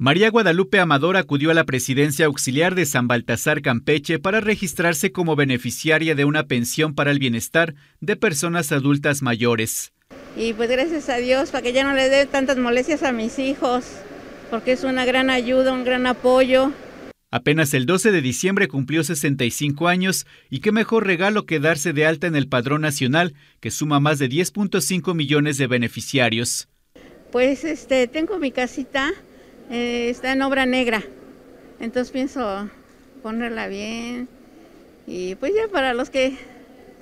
María Guadalupe Amador acudió a la presidencia auxiliar de San Baltasar Campeche para registrarse como beneficiaria de una pensión para el bienestar de personas adultas mayores. Y pues gracias a Dios para que ya no le dé tantas molestias a mis hijos, porque es una gran ayuda, un gran apoyo. Apenas el 12 de diciembre cumplió 65 años y qué mejor regalo que darse de alta en el Padrón Nacional, que suma más de 10.5 millones de beneficiarios. Pues este, tengo mi casita, eh, está en obra negra, entonces pienso ponerla bien y pues ya para los que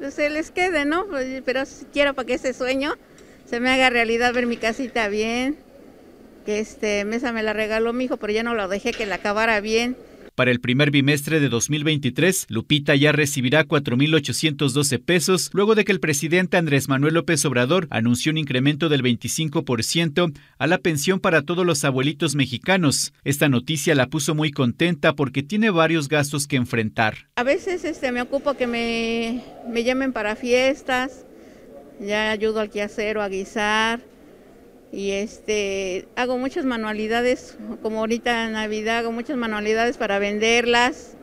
pues, se les quede, ¿no? Pues, pero quiero para que ese sueño se me haga realidad ver mi casita bien, que este mesa me la regaló mi hijo, pero ya no lo dejé que la acabara bien. Para el primer bimestre de 2023, Lupita ya recibirá 4.812 pesos luego de que el presidente Andrés Manuel López Obrador anunció un incremento del 25% a la pensión para todos los abuelitos mexicanos. Esta noticia la puso muy contenta porque tiene varios gastos que enfrentar. A veces este, me ocupo que me, me llamen para fiestas, ya ayudo al quehacer o a guisar y este hago muchas manualidades, como ahorita en Navidad hago muchas manualidades para venderlas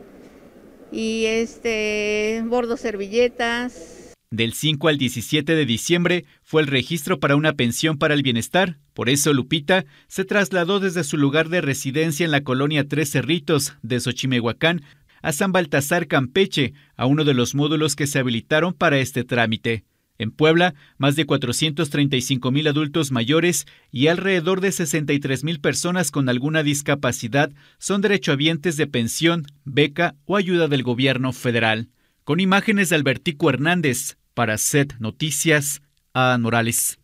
y este bordo servilletas. Del 5 al 17 de diciembre fue el registro para una pensión para el bienestar. Por eso Lupita se trasladó desde su lugar de residencia en la colonia Tres Cerritos de Xochimehuacán a San Baltasar Campeche, a uno de los módulos que se habilitaron para este trámite. En Puebla, más de 435 mil adultos mayores y alrededor de 63 mil personas con alguna discapacidad son derechohabientes de pensión, beca o ayuda del gobierno federal. Con imágenes de Albertico Hernández, para SET Noticias, a Morales.